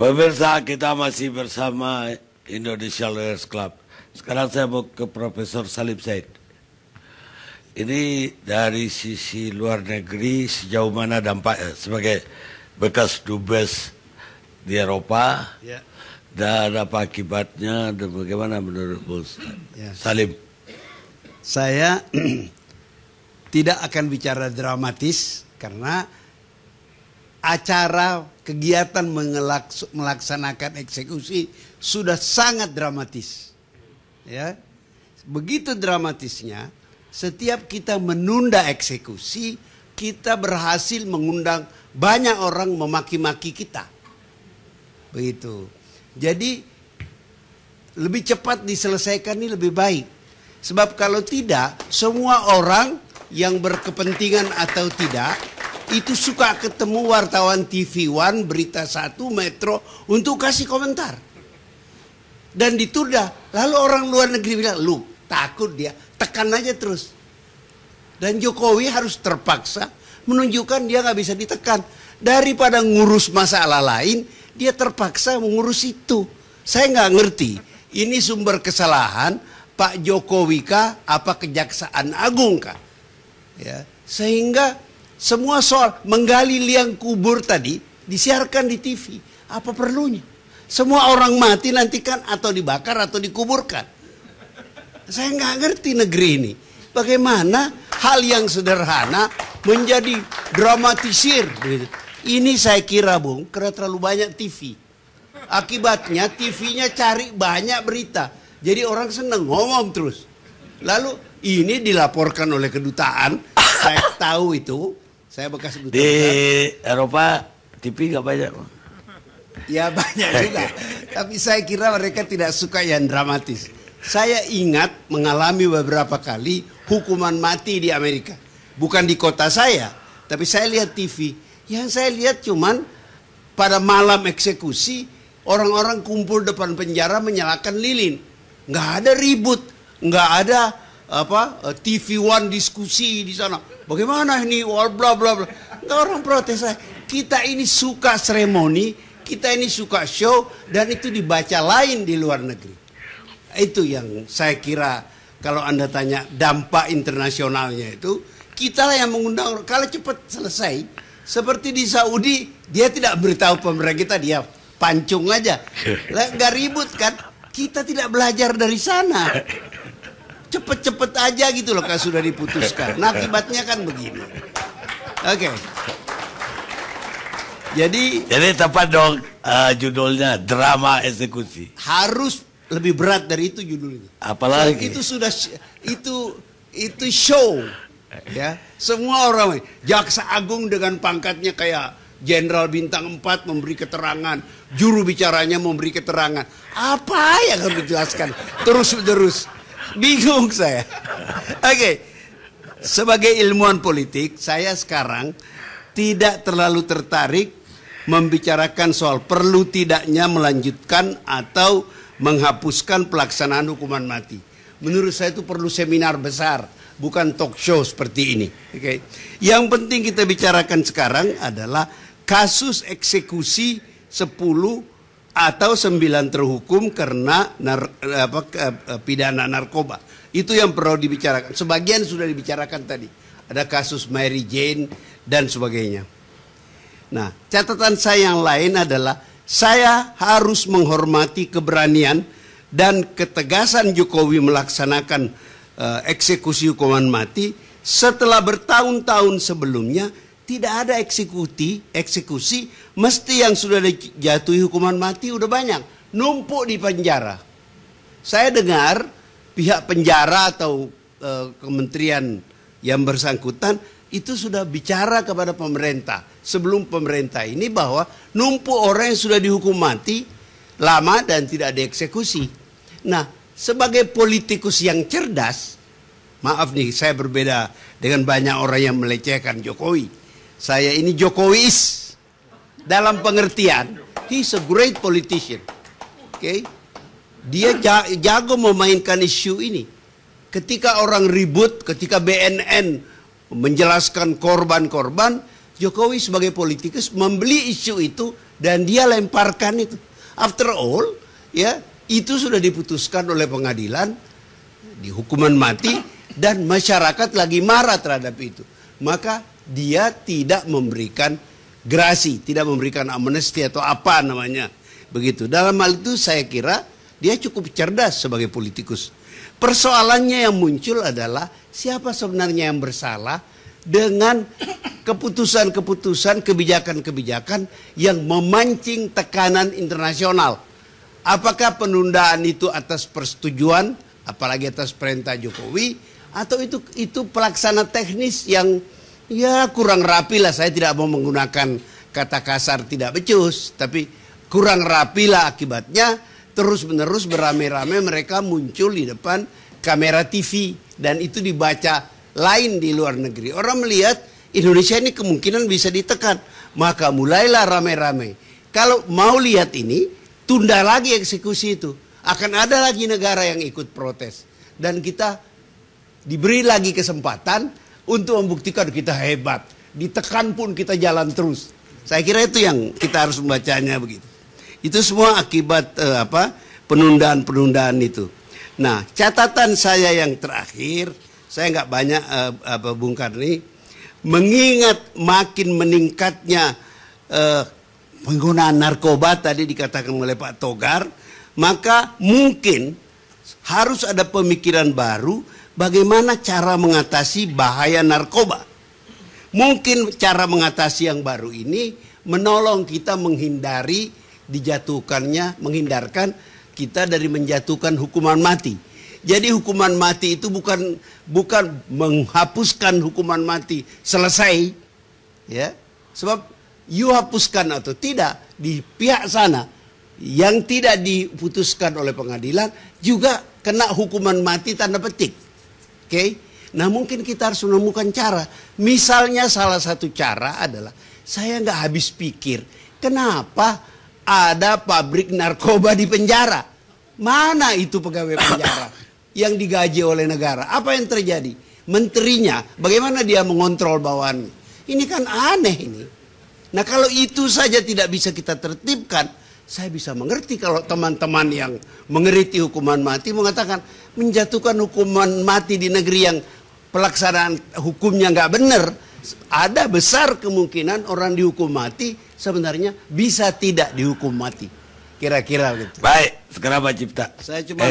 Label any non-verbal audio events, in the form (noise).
Pemirsa kita masih bersama Indonesia Lawyers Club. Sekarang saya mau ke Profesor Salim Said. Ini dari sisi luar negeri sejauh mana dampaknya eh, sebagai bekas dubes di Eropa yeah. dan apa akibatnya dan bagaimana menurut Bos yes. Ya. Salim? Saya (clears throat) tidak akan bicara dramatis karena acara kegiatan melaksanakan eksekusi sudah sangat dramatis. Ya. Begitu dramatisnya, setiap kita menunda eksekusi, kita berhasil mengundang banyak orang memaki-maki kita. Begitu. Jadi lebih cepat diselesaikan ini lebih baik. Sebab kalau tidak, semua orang yang berkepentingan atau tidak itu suka ketemu wartawan TV One, Berita Satu, Metro untuk kasih komentar. Dan ditunda. Lalu orang luar negeri bilang, lu takut dia, tekan aja terus. Dan Jokowi harus terpaksa menunjukkan dia nggak bisa ditekan. Daripada ngurus masalah lain, dia terpaksa mengurus itu. Saya nggak ngerti. Ini sumber kesalahan Pak Jokowi kah? Apa Kejaksaan Agung kah? Ya, sehingga semua soal menggali liang kubur tadi disiarkan di TV. Apa perlunya? Semua orang mati nanti kan atau dibakar atau dikuburkan. Saya nggak ngerti negeri ini. Bagaimana hal yang sederhana menjadi dramatisir. Ini saya kira Bung, karena terlalu banyak TV. Akibatnya TV-nya cari banyak berita. Jadi orang seneng ngomong terus. Lalu ini dilaporkan oleh kedutaan. Saya tahu itu saya bekas duta di besar. Eropa TV nggak banyak. Ya banyak juga. Tapi saya kira mereka tidak suka yang dramatis. Saya ingat mengalami beberapa kali hukuman mati di Amerika. Bukan di kota saya, tapi saya lihat TV. Yang saya lihat cuman pada malam eksekusi orang-orang kumpul depan penjara menyalakan lilin. Nggak ada ribut, nggak ada apa eh, TV One diskusi di sana. Bagaimana ini bla bla bla. Nggak orang protes saya. Kita ini suka seremoni, kita ini suka show dan itu dibaca lain di luar negeri. Itu yang saya kira kalau Anda tanya dampak internasionalnya itu kita lah yang mengundang kalau cepat selesai seperti di Saudi dia tidak beritahu pemerintah kita dia pancung aja (laughs) nggak ribut kan kita tidak belajar dari sana cepet-cepet aja gitu loh kalau sudah diputuskan. Nah akibatnya kan begini. Oke. Okay. Jadi Jadi tepat dong uh, judulnya drama eksekusi. Harus lebih berat dari itu judulnya. Apalagi itu sudah itu itu show ya. Semua orang jaksa agung dengan pangkatnya kayak jenderal bintang 4 memberi keterangan, juru bicaranya memberi keterangan. Apa yang harus dijelaskan? Terus-terus. Bingung saya. Oke. Okay. Sebagai ilmuwan politik, saya sekarang tidak terlalu tertarik membicarakan soal perlu tidaknya melanjutkan atau menghapuskan pelaksanaan hukuman mati. Menurut saya itu perlu seminar besar, bukan talk show seperti ini. Oke. Okay. Yang penting kita bicarakan sekarang adalah kasus eksekusi 10 atau sembilan terhukum karena nar, apa, eh, pidana narkoba. Itu yang perlu dibicarakan. Sebagian sudah dibicarakan tadi. Ada kasus Mary Jane dan sebagainya. Nah, catatan saya yang lain adalah saya harus menghormati keberanian dan ketegasan Jokowi melaksanakan uh, eksekusi hukuman mati setelah bertahun-tahun sebelumnya tidak ada eksekuti, eksekusi, mesti yang sudah dijatuhi hukuman mati udah banyak. Numpuk di penjara. Saya dengar pihak penjara atau e, kementerian yang bersangkutan itu sudah bicara kepada pemerintah sebelum pemerintah ini bahwa numpuk orang yang sudah dihukum mati lama dan tidak dieksekusi. Nah, sebagai politikus yang cerdas, maaf nih saya berbeda dengan banyak orang yang melecehkan Jokowi. Saya ini Jokowiis dalam pengertian he's a great politician. Oke. Okay? Dia jago memainkan isu ini. Ketika orang ribut, ketika BNN menjelaskan korban-korban, Jokowi sebagai politikus membeli isu itu dan dia lemparkan itu. After all, ya, itu sudah diputuskan oleh pengadilan di hukuman mati dan masyarakat lagi marah terhadap itu. Maka dia tidak memberikan grasi, tidak memberikan amnesti atau apa namanya. Begitu. Dalam hal itu saya kira dia cukup cerdas sebagai politikus. Persoalannya yang muncul adalah siapa sebenarnya yang bersalah dengan keputusan-keputusan, kebijakan-kebijakan yang memancing tekanan internasional. Apakah penundaan itu atas persetujuan, apalagi atas perintah Jokowi, atau itu itu pelaksana teknis yang ya kurang rapi lah saya tidak mau menggunakan kata kasar tidak becus tapi kurang rapi lah akibatnya terus menerus beramai-ramai mereka muncul di depan kamera TV dan itu dibaca lain di luar negeri orang melihat Indonesia ini kemungkinan bisa ditekan maka mulailah ramai-ramai kalau mau lihat ini tunda lagi eksekusi itu akan ada lagi negara yang ikut protes dan kita diberi lagi kesempatan untuk membuktikan kita hebat. Ditekan pun kita jalan terus. Saya kira itu yang kita harus membacanya begitu. Itu semua akibat eh, apa? penundaan-penundaan itu. Nah, catatan saya yang terakhir, saya nggak banyak eh, apa Bung Karni mengingat makin meningkatnya eh, penggunaan narkoba tadi dikatakan oleh Pak Togar, maka mungkin harus ada pemikiran baru bagaimana cara mengatasi bahaya narkoba. Mungkin cara mengatasi yang baru ini menolong kita menghindari dijatuhkannya, menghindarkan kita dari menjatuhkan hukuman mati. Jadi hukuman mati itu bukan bukan menghapuskan hukuman mati selesai ya. Sebab you hapuskan atau tidak di pihak sana yang tidak diputuskan oleh pengadilan juga kena hukuman mati tanda petik. Oke? Okay? Nah mungkin kita harus menemukan cara. Misalnya salah satu cara adalah saya nggak habis pikir kenapa ada pabrik narkoba di penjara. Mana itu pegawai penjara (coughs) yang digaji oleh negara? Apa yang terjadi? Menterinya, bagaimana dia mengontrol bawahannya? Ini kan aneh ini. Nah kalau itu saja tidak bisa kita tertibkan, saya bisa mengerti kalau teman-teman yang mengerti hukuman mati mengatakan menjatuhkan hukuman mati di negeri yang pelaksanaan hukumnya nggak benar, ada besar kemungkinan orang dihukum mati sebenarnya bisa tidak dihukum mati. Kira-kira gitu. Baik, sekarang Pak Cipta. Saya cuma eh.